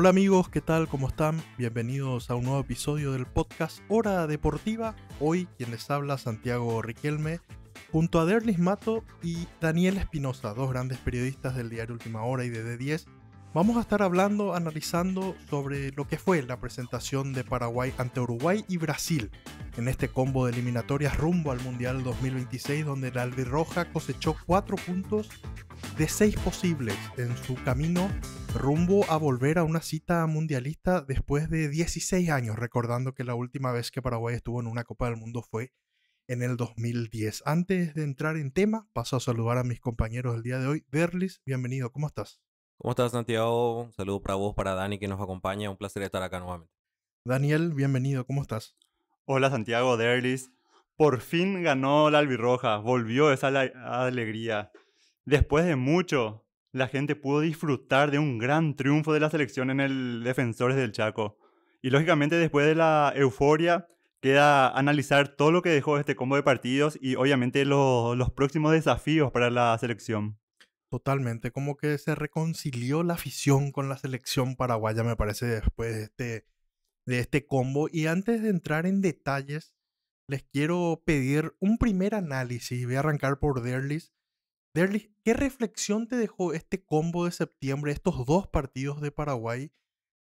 Hola amigos, ¿qué tal? ¿Cómo están? Bienvenidos a un nuevo episodio del podcast Hora Deportiva. Hoy quien les habla Santiago Riquelme junto a Derlis Mato y Daniel Espinosa, dos grandes periodistas del diario Última Hora y de D10 Vamos a estar hablando, analizando sobre lo que fue la presentación de Paraguay ante Uruguay y Brasil en este combo de eliminatorias rumbo al Mundial 2026 donde la albirroja cosechó 4 puntos de 6 posibles en su camino rumbo a volver a una cita mundialista después de 16 años, recordando que la última vez que Paraguay estuvo en una Copa del Mundo fue en el 2010. Antes de entrar en tema, paso a saludar a mis compañeros del día de hoy. Berlis, bienvenido, ¿cómo estás? ¿Cómo estás, Santiago? Un saludo para vos, para Dani, que nos acompaña. Un placer estar acá nuevamente. Daniel, bienvenido. ¿Cómo estás? Hola, Santiago Derlis. Por fin ganó la albirroja. Volvió esa alegría. Después de mucho, la gente pudo disfrutar de un gran triunfo de la selección en el Defensores del Chaco. Y lógicamente, después de la euforia, queda analizar todo lo que dejó este combo de partidos y obviamente los próximos desafíos para la selección. Totalmente, como que se reconcilió la afición con la selección paraguaya, me parece, después de este, de este combo. Y antes de entrar en detalles, les quiero pedir un primer análisis. Voy a arrancar por Derlis. Derlis, ¿qué reflexión te dejó este combo de septiembre, estos dos partidos de Paraguay?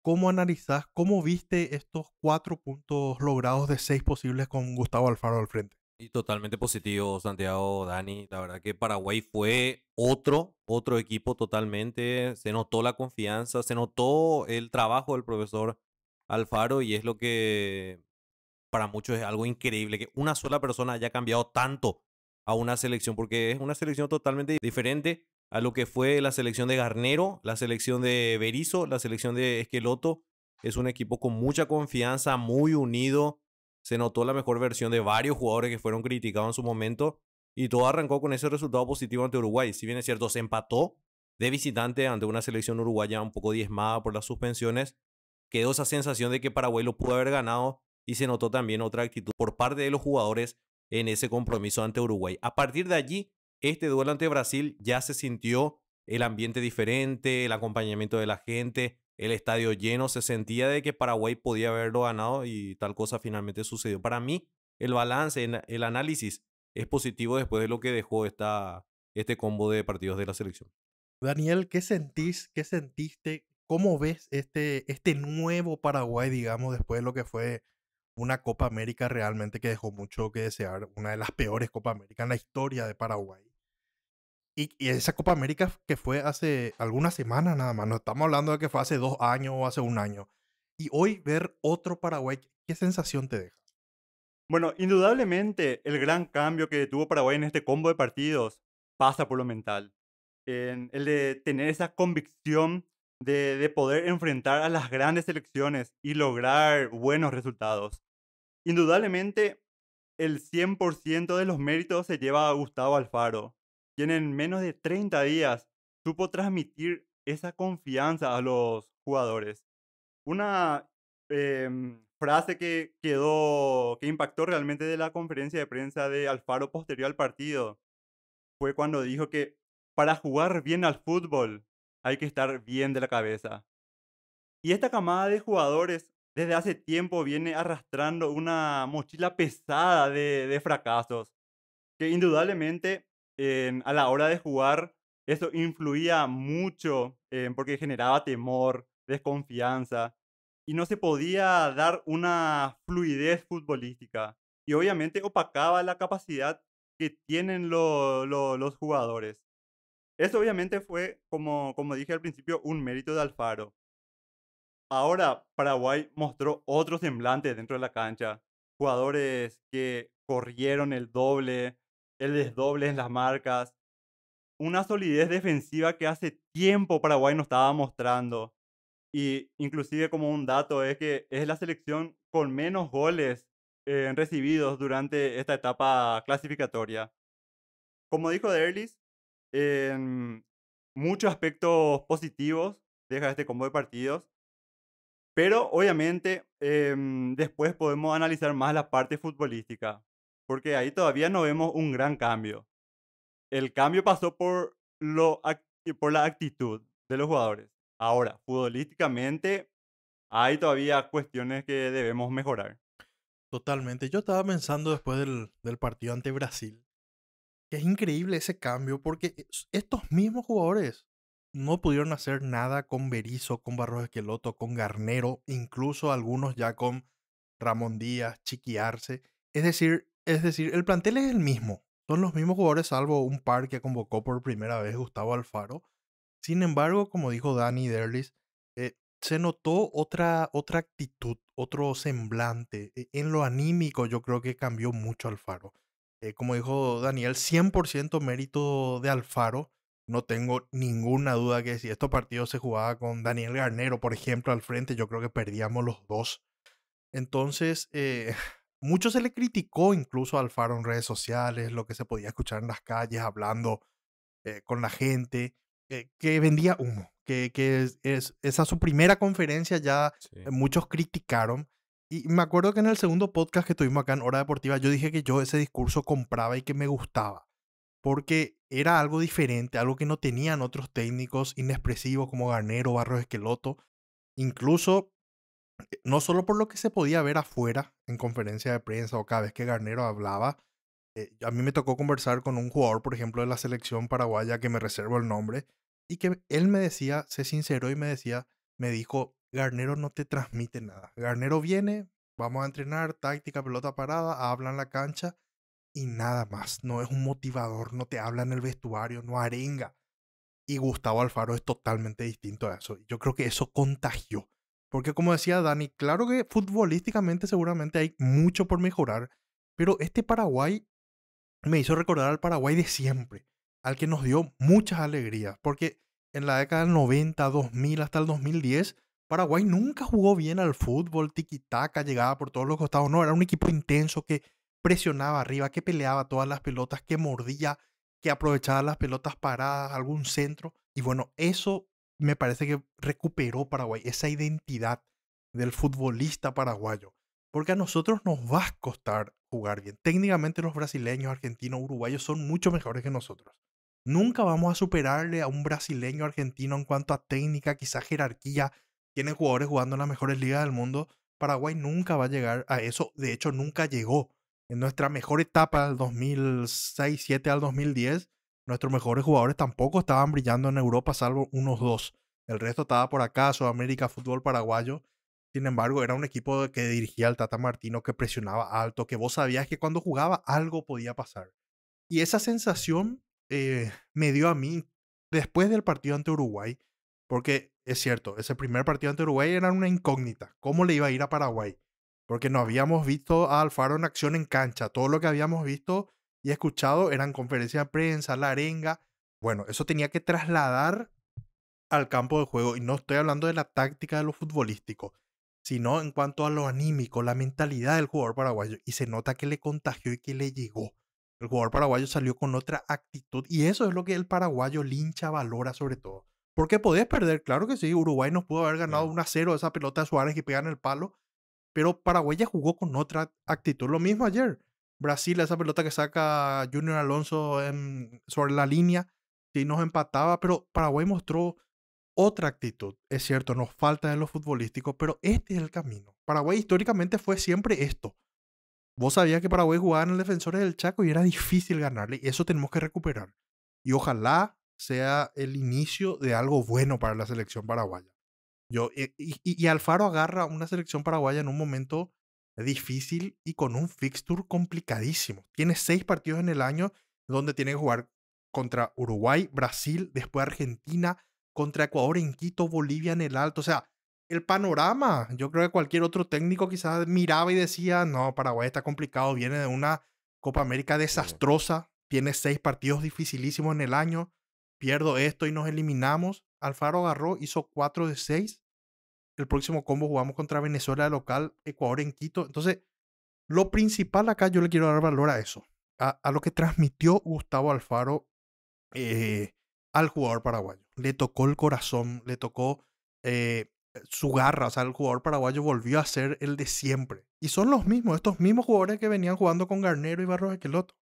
¿Cómo analizás, cómo viste estos cuatro puntos logrados de seis posibles con Gustavo Alfaro al frente? Y totalmente positivo, Santiago, Dani. La verdad que Paraguay fue otro, otro equipo totalmente. Se notó la confianza, se notó el trabajo del profesor Alfaro y es lo que para muchos es algo increíble, que una sola persona haya cambiado tanto a una selección, porque es una selección totalmente diferente a lo que fue la selección de Garnero, la selección de Berizo, la selección de Esqueloto. Es un equipo con mucha confianza, muy unido se notó la mejor versión de varios jugadores que fueron criticados en su momento y todo arrancó con ese resultado positivo ante Uruguay. Si bien es cierto, se empató de visitante ante una selección uruguaya un poco diezmada por las suspensiones, quedó esa sensación de que Paraguay lo pudo haber ganado y se notó también otra actitud por parte de los jugadores en ese compromiso ante Uruguay. A partir de allí, este duelo ante Brasil ya se sintió el ambiente diferente, el acompañamiento de la gente, el estadio lleno, se sentía de que Paraguay podía haberlo ganado y tal cosa finalmente sucedió. Para mí, el balance, el análisis es positivo después de lo que dejó esta, este combo de partidos de la selección. Daniel, ¿qué sentís? ¿Qué sentiste? ¿Cómo ves este, este nuevo Paraguay, digamos, después de lo que fue una Copa América realmente que dejó mucho que desear, una de las peores Copa América en la historia de Paraguay? Y, esa Copa América que fue hace algunas semanas nada más, no estamos hablando de que fue hace dos años o hace un año. Y hoy ver otro Paraguay, ¿qué sensación te deja? Bueno, indudablemente el gran cambio que tuvo Paraguay en este combo de partidos pasa por lo mental. el de tener esa convicción de, poder enfrentar a las grandes selecciones y lograr buenos resultados. Indudablemente, el 100% de los méritos se lleva a Gustavo Alfaro y en menos de 30 días supo transmitir esa confianza a los jugadores. Una em, frase que quedó, que impactó realmente de la conferencia de prensa de Alfaro posterior al partido, fue cuando dijo que para jugar bien al fútbol hay que estar bien de la cabeza. Y esta camada de jugadores desde hace tiempo viene arrastrando una mochila pesada de fracasos, que indudablemente a la hora de jugar, eso influía mucho porque generaba temor, desconfianza y no se podía dar una fluidez futbolística. Y obviamente opacaba la capacidad que tienen los jugadores. Eso obviamente fue, como dije al principio, un mérito de Alfaro. Ahora Paraguay mostró otro semblante dentro de la cancha. Jugadores que corrieron el doble, el desdoble en las marcas, una solidez defensiva que hace tiempo Paraguay no estaba mostrando. Y inclusive como un dato es que es la selección con menos goles eh, recibidos durante esta etapa clasificatoria. Como dijo Derlis, en muchos aspectos positivos deja este combo de partidos. Pero obviamente em, después podemos analizar más la parte futbolística porque ahí todavía no vemos un gran cambio. El cambio pasó por, lo, eh, por la actitud de los jugadores. Ahora, futbolísticamente, hay todavía cuestiones que debemos mejorar. Totalmente. Yo estaba pensando después del, partido ante Brasil, que es increíble ese cambio, porque estos mismos jugadores no pudieron hacer nada con Berizo, con Barros Esqueloto, con Garnero, incluso algunos ya con Ramón Díaz, Chiquiarse. Es decir, es decir, el plantel es el mismo. Son los mismos jugadores, salvo un par que convocó por primera vez Gustavo Alfaro. Sin embargo, como dijo Dani Derlis, eh, se notó otra, otra actitud, otro semblante. E, en lo anímico yo creo que cambió mucho Alfaro. Eh, como dijo Daniel, 100% mérito de Alfaro. No tengo ninguna duda que si estos partidos se jugaba con Daniel Garnero, por ejemplo, al frente, yo creo que perdíamos los dos. Entonces, eh, mucho se le criticó incluso al faro en redes sociales, lo que se podía escuchar en las calles hablando eh, con la gente, eh, que vendía humo, que, es, esa su primera conferencia ya muchos criticaron. Y me acuerdo que en el segundo podcast que tuvimos acá en Hora Deportiva, yo dije que yo ese discurso compraba y que me gustaba, porque era algo diferente, algo que no tenían otros técnicos inexpresivos como Garnero, Barros Esqueloto. Incluso eh, no solo por lo que se podía ver afuera en conferencia de prensa o cada vez que Garnero hablaba, eh, a mí me tocó conversar con un jugador, por ejemplo, de la selección paraguaya, que me reservo el nombre, y que él me decía, se sincero y me decía, me dijo, Garnero no te transmite nada. Garnero viene, vamos a entrenar, táctica, pelota parada, habla en la cancha y nada más. No es un motivador, no te habla en el vestuario, no arenga. Y Gustavo Alfaro es totalmente distinto a eso. Yo creo que eso contagió. Porque como decía Dani, claro que futbolísticamente seguramente hay mucho por mejorar, pero este Paraguay me hizo recordar al Paraguay de siempre, al que nos dio muchas alegrías, porque en la década del 90, 2000 hasta el 2010, Paraguay nunca jugó bien al fútbol, tiquitaca, llegaba por todos los costados, no, era un equipo intenso que presionaba arriba, que peleaba todas las pelotas, que mordía, que aprovechaba las pelotas paradas, algún centro, y bueno, eso me parece que recuperó Paraguay esa identidad del futbolista paraguayo. Porque a nosotros nos va a costar jugar bien. Técnicamente los brasileños, argentinos, uruguayos son mucho mejores que nosotros. Nunca vamos a superarle a un brasileño argentino en cuanto a técnica, quizás jerarquía. Tiene jugadores jugando en las mejores ligas del mundo. Paraguay nunca va a llegar a eso. De hecho, nunca llegó. En nuestra mejor etapa del 2006, 2007 al 2010, Nuestros mejores jugadores tampoco estaban brillando en Europa, salvo unos dos. El resto estaba por acá, Sudamérica, fútbol paraguayo. Sin embargo, era un equipo que dirigía al Tata Martino, que presionaba alto, que vos sabías que cuando jugaba algo podía pasar. Y esa sensación eh, me dio a mí después del partido ante Uruguay, porque es cierto, ese primer partido ante Uruguay era una incógnita. ¿Cómo le iba a ir a Paraguay? Porque no habíamos visto a Alfaro en acción en cancha. Todo lo que habíamos visto y escuchado eran conferencias de prensa, la arenga. Bueno, eso tenía que trasladar al campo de juego. Y no estoy hablando de la táctica de lo futbolístico, sino en cuanto a lo anímico, la mentalidad del jugador paraguayo. Y se nota que le contagió y que le llegó. El jugador paraguayo salió con otra actitud. Y eso es lo que el paraguayo lincha valora sobre todo. Porque podés perder, claro que sí. Uruguay nos pudo haber ganado 1-0 esa pelota de Suárez que pega en el palo. Pero Paraguay ya jugó con otra actitud. Lo mismo ayer. Brasil, esa pelota que saca Junior Alonso en, sobre la línea, sí nos empataba, pero Paraguay mostró otra actitud. Es cierto, nos falta en los futbolísticos, pero este es el camino. Paraguay históricamente fue siempre esto. Vos sabías que Paraguay jugaba en el defensor del Chaco y era difícil ganarle, y eso tenemos que recuperar. Y ojalá sea el inicio de algo bueno para la selección paraguaya. Yo, eh, y, y Alfaro agarra una selección paraguaya en un momento difícil y con un fixture complicadísimo. Tiene seis partidos en el año donde tiene que jugar contra Uruguay, Brasil, después Argentina, contra Ecuador en Quito, Bolivia en el Alto. O sea, el panorama, yo creo que cualquier otro técnico quizás miraba y decía, no, Paraguay está complicado, viene de una Copa América desastrosa, tiene seis partidos dificilísimos en el año, pierdo esto y nos eliminamos. Alfaro agarró, hizo cuatro de seis el próximo combo jugamos contra Venezuela local, Ecuador en Quito. Entonces, lo principal acá yo le quiero dar valor a eso, a, lo que transmitió Gustavo Alfaro eh, al jugador paraguayo. Le tocó el corazón, le tocó eh, su garra, o sea, el jugador paraguayo volvió a ser el de siempre. Y son los mismos, estos mismos jugadores que venían jugando con Garnero y Barros Esqueloto.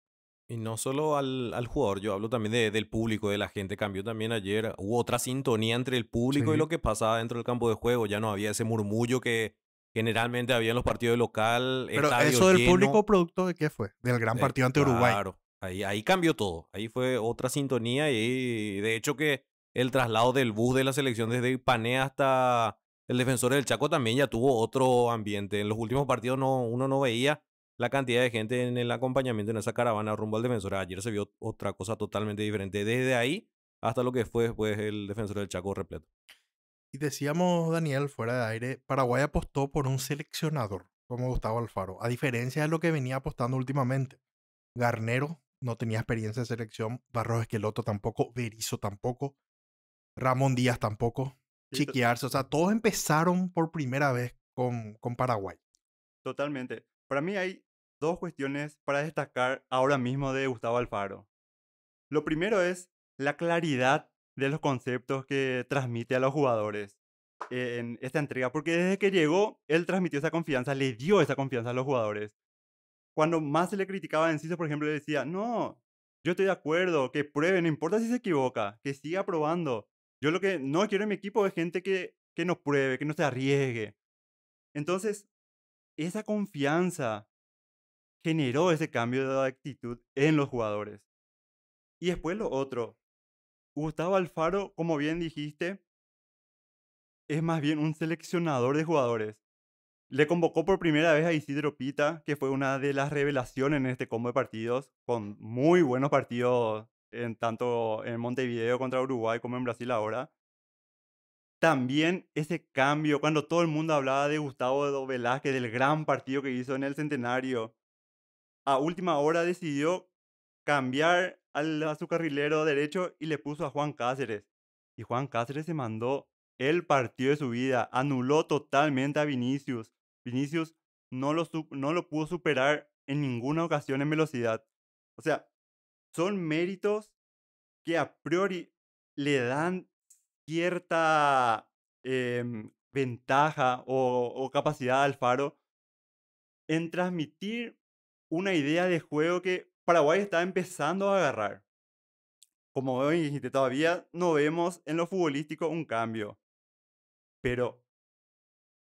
Y no solo al, al jugador, yo hablo también del público, de la gente. Cambió también ayer, hubo otra sintonía entre el público y lo que pasaba dentro del campo de juego. Ya no había ese murmullo que generalmente había en los partidos de local. Pero eso del público, ¿producto de qué fue? Del gran eh, partido ante Uruguay. Claro, ahí, ahí cambió todo. Ahí fue otra sintonía y de hecho que el traslado del bus de la selección desde Ipané hasta el defensor del Chaco también ya tuvo otro ambiente. En los últimos partidos no, uno no veía la cantidad de gente en el acompañamiento en esa caravana rumbo al defensor. Ayer se vio otra cosa totalmente diferente. Desde ahí hasta lo que fue después el defensor del Chaco repleto. Y decíamos, Daniel, fuera de aire, Paraguay apostó por un seleccionador como Gustavo Alfaro, a diferencia de lo que venía apostando últimamente. Garnero no tenía experiencia de selección, Barros Esqueloto tampoco, Berizo tampoco, Ramón Díaz tampoco, Chiquiarse, o sea, todos empezaron por primera vez con, con Paraguay. Totalmente. Para mí hay dos cuestiones para destacar ahora mismo de Gustavo Alfaro. Lo primero es la claridad de los conceptos que transmite a los jugadores eh, en esta entrega, porque desde que llegó, él transmitió esa confianza, le dio esa confianza a los jugadores. Cuando más se le criticaba a Enciso, por ejemplo, le decía, no, yo estoy de acuerdo, que pruebe, no importa si se equivoca, que siga probando. Yo lo que no quiero en mi equipo es gente que, que no pruebe, que no se arriesgue. Entonces, esa confianza generó ese cambio de actitud en los jugadores. Y después lo otro, Gustavo Alfaro, como bien dijiste, es más bien un seleccionador de jugadores. Le convocó por primera vez a Isidro Pita, que fue una de las revelaciones en este combo de partidos, con muy buenos partidos en tanto en Montevideo contra Uruguay como en Brasil ahora. También ese cambio, cuando todo el mundo hablaba de Gustavo Velázquez, del gran partido que hizo en el centenario, a última hora decidió cambiar a su carrilero derecho y le puso a Juan Cáceres. Y Juan Cáceres se mandó el partido de su vida, anuló totalmente a Vinicius. Vinicius no lo, no pudo superar en ninguna ocasión en velocidad. O sea, son méritos que a priori le dan cierta em, ventaja o, capacidad al faro en transmitir una idea de juego que Paraguay está empezando a agarrar. Como hoy todavía no vemos en lo futbolístico un cambio. Pero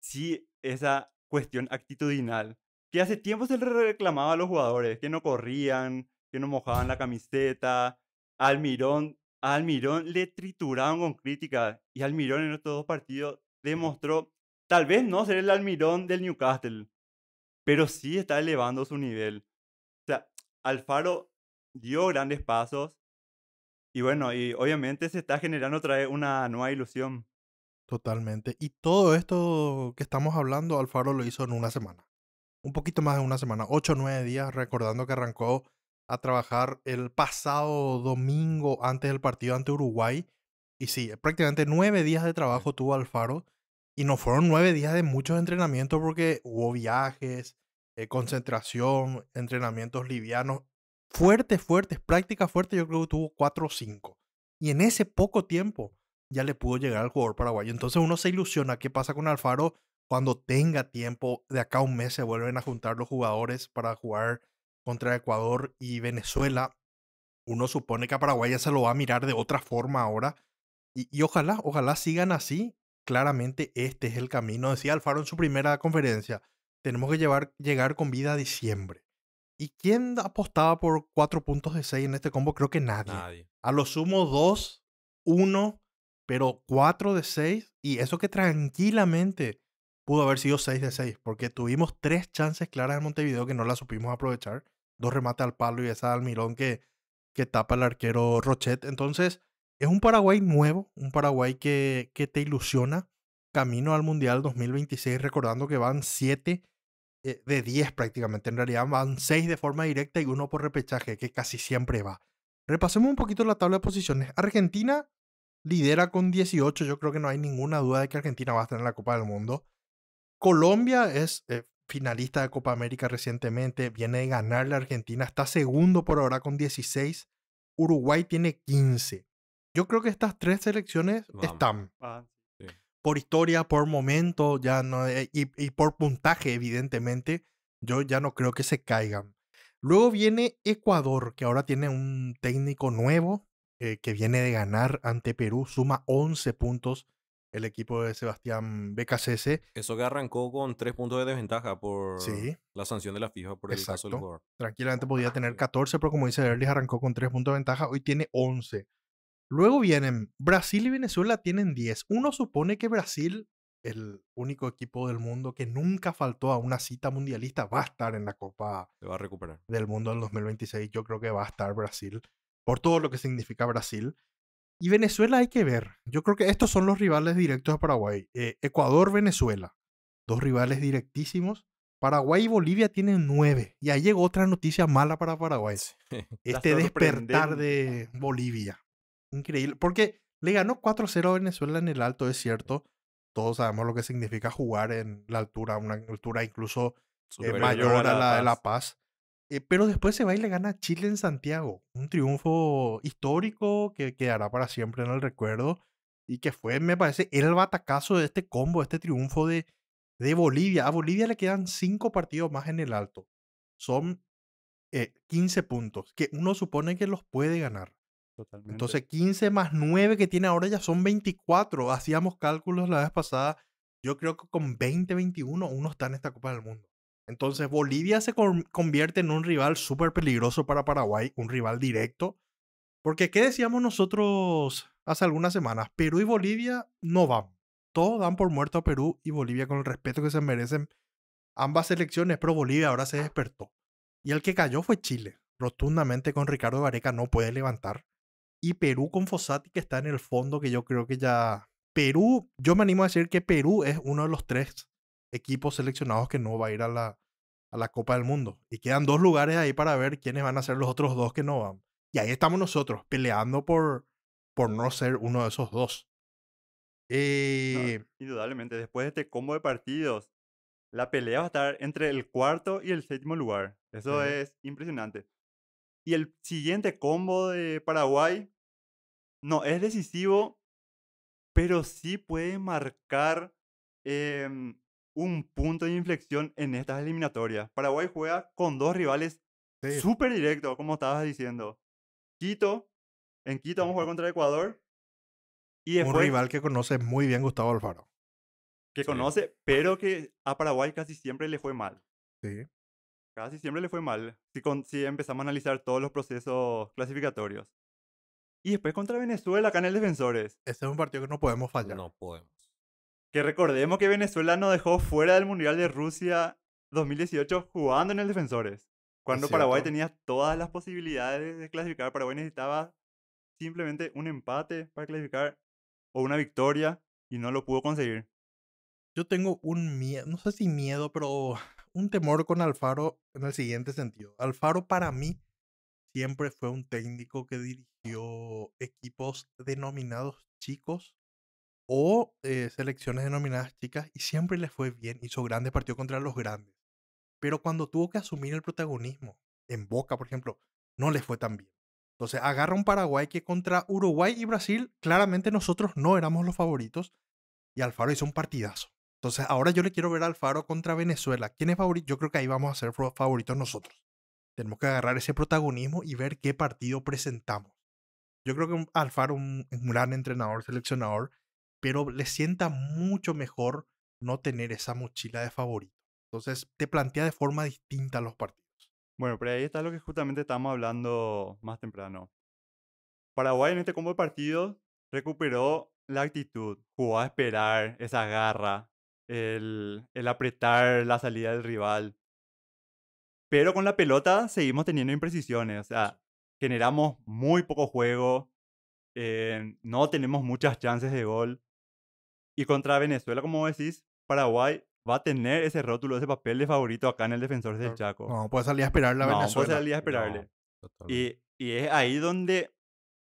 sí esa cuestión actitudinal, que hace tiempo se le reclamaba a los jugadores, que no corrían, que no mojaban la camiseta. A Almirón, Almirón le trituraban con críticas y Almirón en estos dos partidos demostró, tal vez no ser el Almirón del Newcastle, pero sí está elevando su nivel. O sea, Alfaro dio grandes pasos y bueno, y obviamente se está generando otra vez una nueva ilusión. Totalmente. Y todo esto que estamos hablando, Alfaro lo hizo en una semana. Un poquito más de una semana, ocho o nueve días, recordando que arrancó a trabajar el pasado domingo antes del partido ante Uruguay. Y sí, prácticamente nueve días de trabajo tuvo Alfaro y no fueron nueve días de muchos entrenamientos porque hubo viajes, eh, concentración, entrenamientos livianos, fuertes, fuertes, prácticas fuertes. Yo creo que tuvo cuatro o cinco. Y en ese poco tiempo ya le pudo llegar al jugador paraguayo. Entonces uno se ilusiona qué pasa con Alfaro cuando tenga tiempo. De acá a un mes se vuelven a juntar los jugadores para jugar contra Ecuador y Venezuela. Uno supone que a Paraguay ya se lo va a mirar de otra forma ahora. y ojalá, ojalá sigan así claramente este es el camino. Decía Alfaro en su primera conferencia, tenemos que llevar, llegar con vida a diciembre. ¿Y quién apostaba por cuatro puntos de seis en este combo? Creo que nadie. A lo sumo dos uno pero cuatro de seis Y eso que tranquilamente pudo haber sido seis de seis porque tuvimos tres chances claras en Montevideo que no las supimos aprovechar. Dos remates al palo y esa almirón que, que tapa el arquero Rochet. Entonces, es un Paraguay nuevo, un Paraguay que, te ilusiona camino al Mundial 2026, recordando que van 7 eh, de 10 prácticamente, en realidad van 6 de forma directa y uno por repechaje, que casi siempre va. Repasemos un poquito la tabla de posiciones. Argentina lidera con 18, yo creo que no hay ninguna duda de que Argentina va a estar en la Copa del Mundo. Colombia es eh, finalista de Copa América recientemente, viene de ganar la Argentina, está segundo por ahora con 16, Uruguay tiene 15. Yo creo que estas tres selecciones están. Por historia, por momento, ya no, eh, y, por puntaje, evidentemente, yo ya no creo que se caigan. Luego viene Ecuador, que ahora tiene un técnico nuevo, eh, que viene de ganar ante Perú, suma 11 puntos el equipo de Sebastián Becasese. Eso que arrancó con 3 puntos de desventaja por la sanción de la FIFA por el caso Tranquilamente podía tener 14, pero como dice Erlis, arrancó con 3 puntos de ventaja, hoy tiene 11. Luego vienen Brasil y Venezuela tienen 10. Uno supone que Brasil, el único equipo del mundo que nunca faltó a una cita mundialista, va a estar en la Copa del Mundo del 2026. Yo creo que va a estar Brasil, por todo lo que significa Brasil. Y Venezuela hay que ver. Yo creo que estos son los rivales directos de Paraguay. Eh, Ecuador, Venezuela. Dos rivales directísimos. Paraguay y Bolivia tienen nueve. Y ahí llegó otra noticia mala para Paraguay. Este despertar de Bolivia increíble. Porque le ganó 4-0 a Venezuela en el alto, es cierto. Todos sabemos lo que significa jugar en la altura, una altura incluso eh, mayor a la, de La Paz. Eh, pero después se va y le gana a Chile en Santiago. Un triunfo histórico que quedará para siempre en el recuerdo. Y que fue, me parece, el batacazo de este combo, este triunfo de, de Bolivia. A Bolivia le quedan cinco partidos más en el alto. Son 15 eh, puntos, que uno supone que los puede ganar. Entonces 15 más 9 que tiene ahora ya son 24. Hacíamos cálculos la vez pasada. Yo creo que con 20, 21 uno está en esta Copa del Mundo. Entonces Bolivia se convierte en un rival súper peligroso para Paraguay, un rival directo. Porque ¿qué decíamos nosotros hace algunas semanas? Perú y Bolivia no van. Todos dan por muerto a Perú y Bolivia con el respeto que se merecen ambas selecciones, pero Bolivia ahora se despertó. Y el que cayó fue Chile. Rotundamente con Ricardo Vareca no puede levantar y Perú con Fossati que está en el fondo, que yo creo que ya... Perú, yo me animo a decir que Perú es uno de los tres equipos seleccionados que no va a ir a la, a la Copa del Mundo. Y quedan dos lugares ahí para ver quiénes van a ser los otros dos que no van. Y ahí estamos nosotros, peleando por, por no ser uno de esos dos. Eh, indudablemente, después de este combo de partidos, la pelea va a estar entre el cuarto y el séptimo lugar. Eso es impresionante. Y el siguiente combo de Paraguay no es decisivo, pero sí puede marcar em, un punto de inflexión en estas eliminatorias. Paraguay juega con dos rivales súper directos, como estabas diciendo. Quito, en Quito vamos a jugar contra Ecuador. Y un rival que conoce muy bien Gustavo Alfaro. Que conoce, pero que a Paraguay casi siempre le fue mal. Sí casi siempre le fue mal, si, si empezamos a analizar todos los procesos clasificatorios. Y después contra Venezuela, acá en el Defensores. Ese es un partido que no podemos fallar. No podemos. Que recordemos que Venezuela nos dejó fuera del Mundial de Rusia 2018 jugando en el Defensores. Cuando Paraguay tenía todas las posibilidades de clasificar, Paraguay necesitaba simplemente un empate para clasificar o una victoria y no lo pudo conseguir. Yo tengo un miedo, no sé si miedo, pero un temor con Alfaro en el siguiente sentido. Alfaro para mí siempre fue un técnico que dirigió equipos denominados chicos o eh, selecciones denominadas chicas y siempre le fue bien, hizo grandes partidos contra los grandes. Pero cuando tuvo que asumir el protagonismo, en Boca, por ejemplo, no le fue tan bien. Entonces agarra un Paraguay que contra Uruguay y Brasil, claramente nosotros no éramos los favoritos y Alfaro hizo un partidazo. Entonces, ahora yo le quiero ver a Alfaro contra Venezuela. ¿Quién es favorito? Yo creo que ahí vamos a ser favoritos nosotros. Tenemos que agarrar ese protagonismo y ver qué partido presentamos. Yo creo que Alfaro es un, gran entrenador, seleccionador, pero le sienta mucho mejor no tener esa mochila de favorito. Entonces, te plantea de forma distinta los partidos. Bueno, pero ahí está lo que justamente estábamos hablando más temprano. Paraguay en este combo de partidos recuperó la actitud, jugó a esperar, esa garra, el, apretar la salida del rival. Pero con la pelota seguimos teniendo imprecisiones. O sea, generamos muy poco juego, eh, no tenemos muchas chances de gol. Y contra Venezuela, como decís, Paraguay va a tener ese rótulo, ese papel de favorito acá en el Defensor del Chaco. No, puede salir a esperarle a puede salir a esperarle. y, y, es ahí donde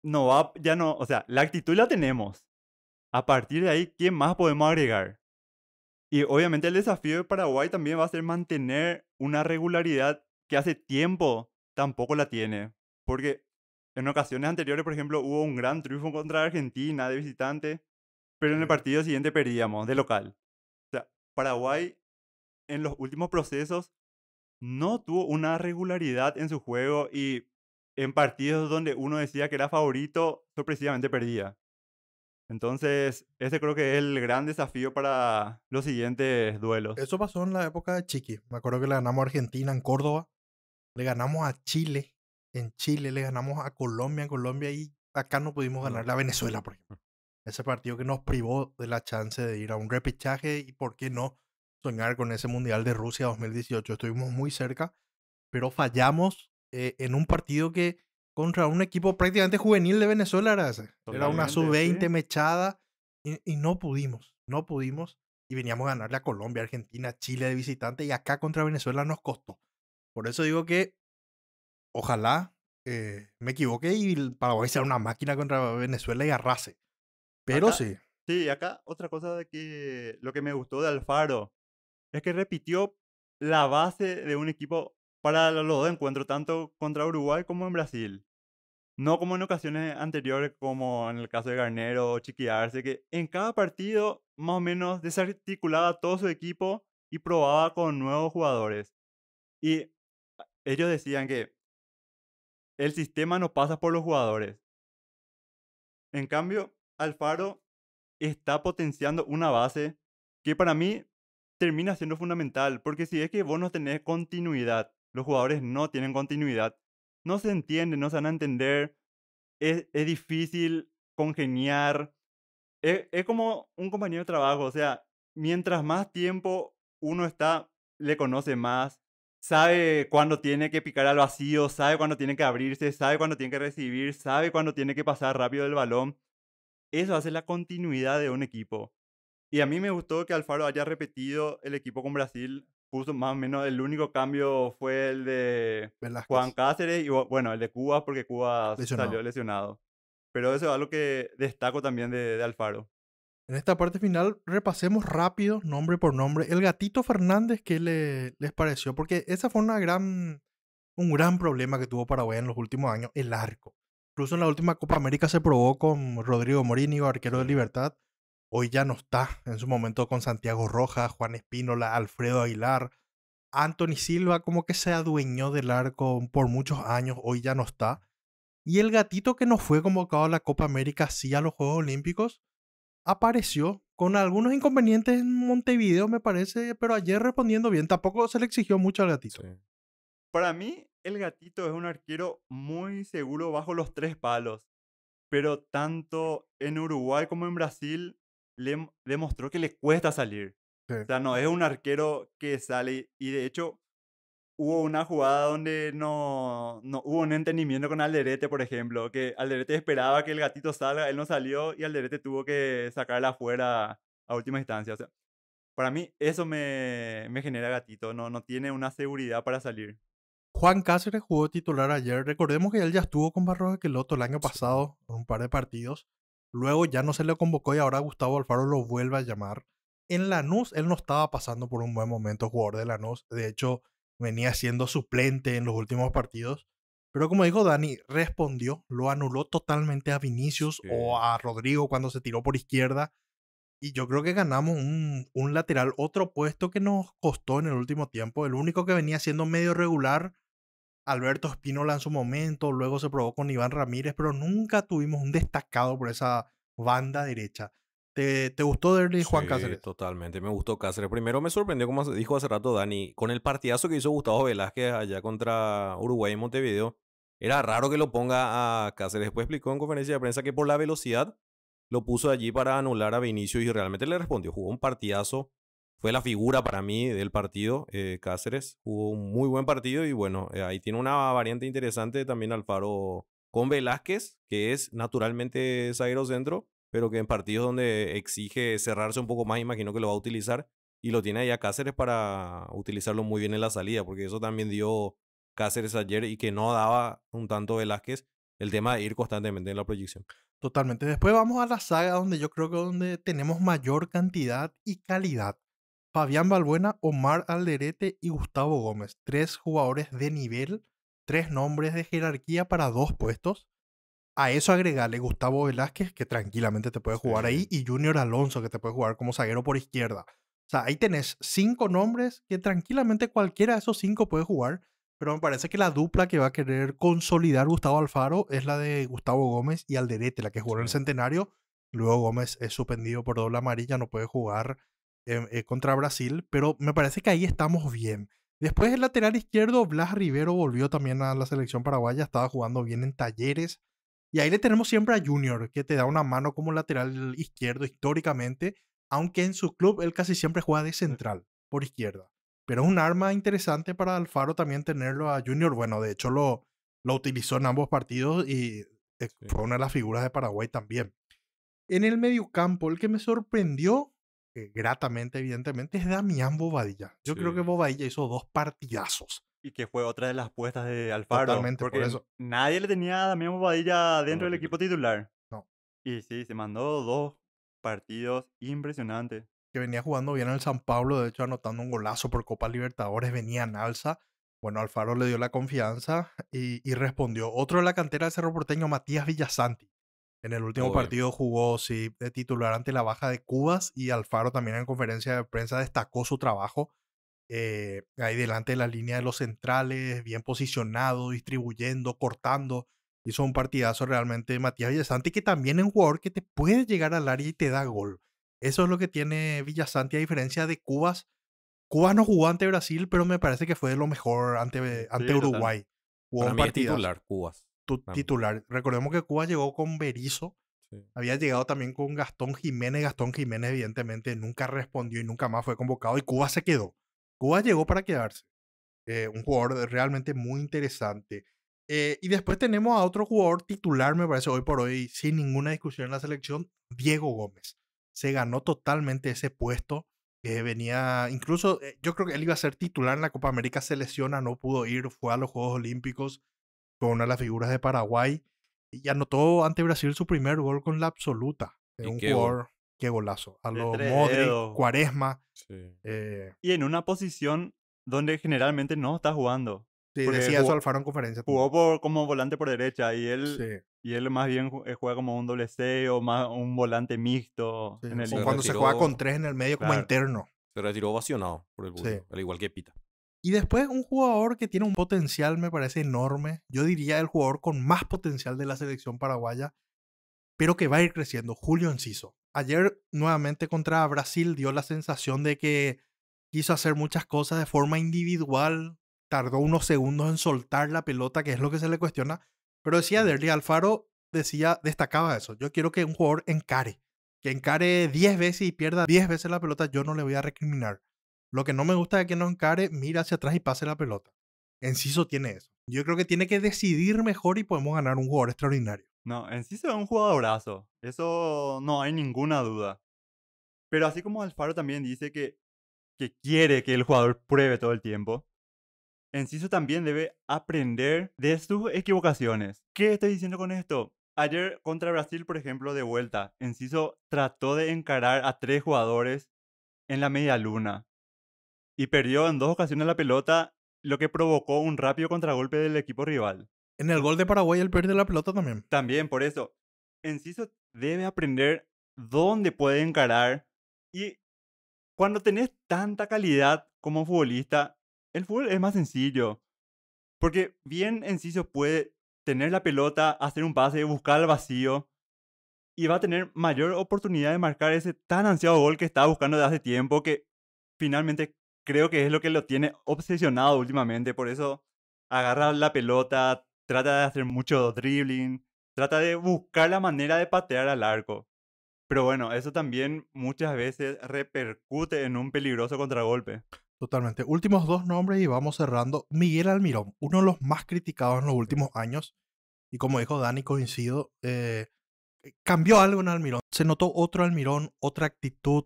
no va, ya no, o sea, la actitud la tenemos. A partir de ahí, ¿quién más podemos agregar? Y obviamente el desafío de Paraguay también va a ser mantener una regularidad que hace tiempo tampoco la tiene. Porque en ocasiones anteriores, por ejemplo, hubo un gran triunfo contra Argentina de visitante, pero en el partido siguiente perdíamos de local. O sea, Paraguay en los últimos procesos no tuvo una regularidad en su juego y en partidos donde uno decía que era favorito, sorpresivamente perdía. Entonces, ese creo que es el gran desafío para los siguientes duelos. Eso pasó en la época de Chiqui. Me acuerdo que le ganamos a Argentina en Córdoba, le ganamos a Chile en Chile, le ganamos a Colombia en Colombia y acá no pudimos ganar a Venezuela, por ejemplo. Ese partido que nos privó de la chance de ir a un repechaje y por qué no soñar con ese Mundial de Rusia 2018. Estuvimos muy cerca, pero fallamos eh, en un partido que contra un equipo prácticamente juvenil de Venezuela. Era, una sub-20 mechada y, no pudimos, no pudimos. Y veníamos a ganarle a Colombia, Argentina, Chile de visitante y acá contra Venezuela nos costó. Por eso digo que ojalá eh, me equivoque y Paraguay sea una máquina contra Venezuela y arrase. Pero sí. Sí, acá otra cosa de que lo que me gustó de Alfaro es que repitió la base de un equipo para los encuentros tanto contra Uruguay como en Brasil. No como en ocasiones anteriores, como en el caso de Garnero o Chiquiarse, que en cada partido más o menos desarticulaba todo su equipo y probaba con nuevos jugadores. Y ellos decían que el sistema no pasa por los jugadores. En cambio, Alfaro está potenciando una base que para mí termina siendo fundamental, porque si es que vos no tenés continuidad los jugadores no tienen continuidad, no se entienden, no se van a entender, es, difícil congeniar, es, es como un compañero de trabajo, o sea, mientras más tiempo uno está, le conoce más, sabe cuándo tiene que picar al vacío, sabe cuándo tiene que abrirse, sabe cuándo tiene que recibir, sabe cuándo tiene que pasar rápido el balón. Eso hace la continuidad de un equipo. Y a mí me gustó que Alfaro haya repetido el equipo con Brasil más o menos el único cambio fue el de Juan Cáceres y bueno, el de Cuba porque Cuba salió lesionado. Pero eso es algo que destaco también de, de, Alfaro. En esta parte final repasemos rápido, nombre por nombre, el gatito Fernández, ¿qué le, les pareció? Porque esa fue una gran, un gran problema que tuvo Paraguay en los últimos años, el arco. Incluso en la última Copa América se probó con Rodrigo Morínigo, arquero de Libertad, hoy ya no está. En su momento con Santiago Rojas, Juan Espínola, Alfredo Aguilar, Anthony Silva, como que se adueñó del arco por muchos años, hoy ya no está. Y el gatito que no fue convocado a la Copa América, sí a los Juegos Olímpicos, apareció con algunos inconvenientes en Montevideo, me parece, pero ayer respondiendo bien, tampoco se le exigió mucho al gatito. Para mí, el gatito es un arquero muy seguro bajo los tres palos, pero tanto en Uruguay como en Brasil le demostró que le cuesta salir. O sea, no es un arquero que sale y de hecho hubo una jugada donde no, no hubo un entendimiento con Alderete, por ejemplo, que Alderete esperaba que el gatito salga, él no salió y Alderete tuvo que sacarla afuera a última instancia. para mí eso me, me genera gatito, no, no tiene una seguridad para salir. Juan Cáceres jugó titular ayer. Recordemos que él ya estuvo con Barros que el año pasado, un par de partidos. Luego ya no se le convocó y ahora Gustavo Alfaro lo vuelve a llamar. En Lanús él no estaba pasando por un buen momento, jugador de Lanús. De hecho, venía siendo suplente en los últimos partidos. Pero como dijo Dani, respondió, lo anuló totalmente a Vinicius o a Rodrigo cuando se tiró por izquierda. Y yo creo que ganamos un, un, lateral, otro puesto que nos costó en el último tiempo. El único que venía siendo medio regular Alberto Espínola en su momento, luego se probó con Iván Ramírez, pero nunca tuvimos un destacado por esa banda derecha. ¿Te, te gustó y Juan sí, Cáceres? Totalmente, me gustó Cáceres. Primero me sorprendió, como dijo hace rato Dani, con el partidazo que hizo Gustavo Velázquez allá contra Uruguay y Montevideo. Era raro que lo ponga a Cáceres. Después explicó en conferencia de prensa que por la velocidad lo puso allí para anular a Vinicius y realmente le respondió. Jugó un partidazo fue la figura para mí del partido. Eh, Cáceres Hubo un muy buen partido y bueno, eh, ahí tiene una variante interesante también Alfaro con Velázquez, que es naturalmente zaguero centro, pero que en partidos donde exige cerrarse un poco más, imagino que lo va a utilizar. Y lo tiene ahí Cáceres para utilizarlo muy bien en la salida, porque eso también dio Cáceres ayer y que no daba un tanto Velázquez el tema de ir constantemente en la proyección. Totalmente. Después vamos a la saga donde yo creo que donde tenemos mayor cantidad y calidad. Fabián Balbuena, Omar Alderete y Gustavo Gómez. Tres jugadores de nivel, tres nombres de jerarquía para dos puestos. A eso agregarle Gustavo Velázquez, que tranquilamente te puede jugar ahí, y Junior Alonso, que te puede jugar como zaguero por izquierda. O sea, ahí tenés cinco nombres que tranquilamente cualquiera de esos cinco puede jugar, pero me parece que la dupla que va a querer consolidar Gustavo Alfaro es la de Gustavo Gómez y Alderete, la que jugó en el Centenario. Luego Gómez es suspendido por doble amarilla, no puede jugar Em, eh, contra Brasil, pero me parece que ahí estamos bien. Después el lateral izquierdo, Blas Rivero volvió también a la selección paraguaya, estaba jugando bien en talleres. Y ahí le tenemos siempre a Junior, que te da una mano como lateral izquierdo históricamente, aunque en su club él casi siempre juega de central, por izquierda. Pero es un arma interesante para Alfaro también tenerlo a Junior. Bueno, de hecho lo, lo utilizó en ambos partidos y eh, fue una de las figuras de Paraguay también. En el mediocampo, el que me sorprendió eh, gratamente, evidentemente, es Damián Bobadilla. Yo creo que Bobadilla hizo dos partidazos. Y que fue otra de las puestas de Alfaro. Totalmente, eso. Nadie le tenía a Damián Bobadilla dentro del equipo titular. No. Y sí, se mandó dos partidos impresionantes. Que venía jugando bien en el San Pablo, de hecho anotando un golazo por Copa Libertadores, venía en alza. Bueno, Alfaro le dio la confianza y, y respondió. Otro de la cantera del Cerro Porteño, Matías Villasanti. En el último partido jugó, sí, de titular ante la baja de Cubas y Alfaro también en conferencia de prensa destacó su trabajo. Eh, ahí delante de la línea de los centrales, bien posicionado, distribuyendo, cortando. Hizo un partidazo realmente Matías Villasanti, que también es un jugador que te puede llegar al área y te da gol. Eso es lo que tiene Villasanti a diferencia de Cubas. Cubas no jugó ante Brasil, pero me parece que fue lo mejor ante, ante Uruguay. un Cubas titular. Recordemos que Cuba llegó con Berizo. Había llegado también con Gastón Jiménez. Gastón Jiménez, evidentemente, nunca respondió y nunca más fue convocado. Y Cuba se quedó. Cuba llegó para quedarse. Eh, un jugador realmente muy interesante. Eh, y después tenemos a otro jugador titular, me parece, hoy por hoy, sin ninguna discusión en la selección, Diego Gómez. Se ganó totalmente ese puesto. que venía, incluso eh, yo creo que él iba a ser titular en la Copa América, se lesiona, no pudo ir, fue a los Juegos Olímpicos fue una de las figuras de Paraguay y anotó ante Brasil su primer gol con la absoluta. un gol. qué golazo. A lo Modric, Cuaresma. Eh y en una posición donde generalmente no está jugando. Sí, decía eso Alfaro en conferencia. Jugó como volante por derecha y él, y él más bien eh, juega como un doble C o más un volante mixto. En cuando se juega con tres en el medio como interno. Se retiró vacionado por el al igual que Pita. Y después un jugador que tiene un potencial, me parece enorme. Yo diría el jugador con más potencial de la selección paraguaya, pero que va a ir creciendo, Julio Enciso. Ayer nuevamente contra Brasil dio la sensación de que quiso hacer muchas cosas de forma individual, tardó unos segundos en soltar la pelota, que es lo que se le cuestiona, pero decía Derli Alfaro, decía, destacaba eso, yo quiero que un jugador encare, que encare 10 veces y pierda 10 veces la pelota, yo no le voy a recriminar. Lo que no me gusta es que no encare, mira hacia atrás y pase la pelota. Enciso tiene eso. Yo creo que tiene que decidir mejor y podemos ganar un jugador extraordinario. No, Enciso es un jugadorazo. Eso no hay ninguna duda. Pero así como Alfaro también dice que, que quiere que el jugador pruebe todo el tiempo, Enciso también debe aprender de sus equivocaciones. ¿Qué estoy diciendo con esto? Ayer contra Brasil, por ejemplo, de vuelta, Enciso trató de encarar a tres jugadores en la media luna y perdió en dos ocasiones la pelota, lo que provocó un rápido contragolpe del equipo rival. En el gol de Paraguay él perdió la pelota también. También, por eso. Enciso debe aprender dónde puede encarar y cuando tenés tanta calidad como futbolista, el fútbol es más sencillo. Porque bien Enciso puede tener la pelota, hacer un pase, buscar el vacío y va a tener mayor oportunidad de marcar ese tan ansiado gol que estaba buscando desde hace tiempo que finalmente creo que es lo que lo tiene obsesionado últimamente, por eso agarra la pelota, trata de hacer mucho dribbling, trata de buscar la manera de patear al arco. Pero bueno, eso también muchas veces repercute en un peligroso contragolpe. Totalmente. Últimos dos nombres y vamos cerrando. Miguel Almirón, uno de los más criticados en los últimos años. Y como dijo Dani, coincido, eh, cambió algo en Almirón. Se notó otro Almirón, otra actitud,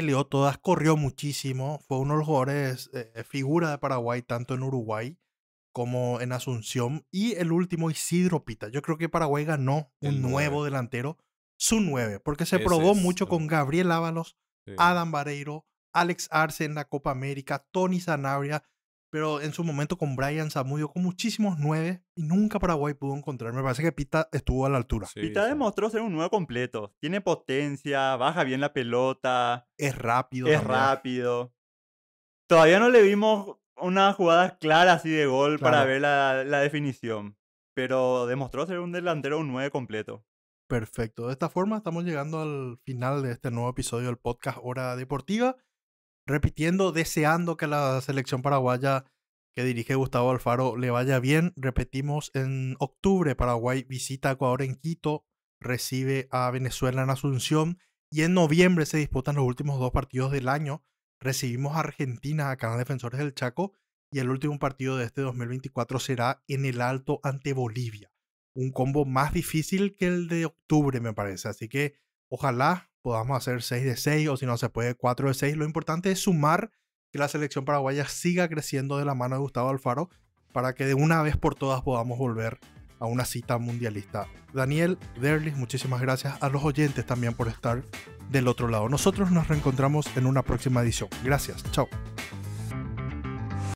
peleó todas, corrió muchísimo, fue uno de los jugadores eh, eh, figura de Paraguay, tanto en Uruguay como en Asunción. Y el último, Isidro Pita. Yo creo que Paraguay ganó un nuevo delantero, su nueve, porque se probó mucho con Gabriel Ábalos, Adam Vareiro, Alex Arce en la Copa América, Tony Sanabria, pero en su momento con Brian Zamudio, con muchísimos nueve y nunca Paraguay pudo encontrarme parece que Pita estuvo a la altura. Pita demostró ser un nueve completo. Tiene potencia, baja bien la pelota. Es rápido. Es rápido. Todavía no le vimos una jugada clara así de gol para ver la, la definición. Pero demostró ser un delantero un nueve completo. Perfecto. De esta forma estamos llegando al final de este nuevo episodio del podcast Hora Deportiva repitiendo, deseando que la selección paraguaya que dirige Gustavo Alfaro le vaya bien. Repetimos, en octubre Paraguay visita a Ecuador en Quito, recibe a Venezuela en Asunción y en noviembre se disputan los últimos dos partidos del año. Recibimos a Argentina a Canal Defensores del Chaco y el último partido de este 2024 será en el Alto ante Bolivia. Un combo más difícil que el de octubre, me parece. Así que ojalá podamos hacer 6 de 6 o si no se puede 4 de 6. Lo importante es sumar que la selección paraguaya siga creciendo de la mano de Gustavo Alfaro para que de una vez por todas podamos volver a una cita mundialista. Daniel, Derlis, muchísimas gracias a los oyentes también por estar del otro lado. Nosotros nos reencontramos en una próxima edición. Gracias, chao.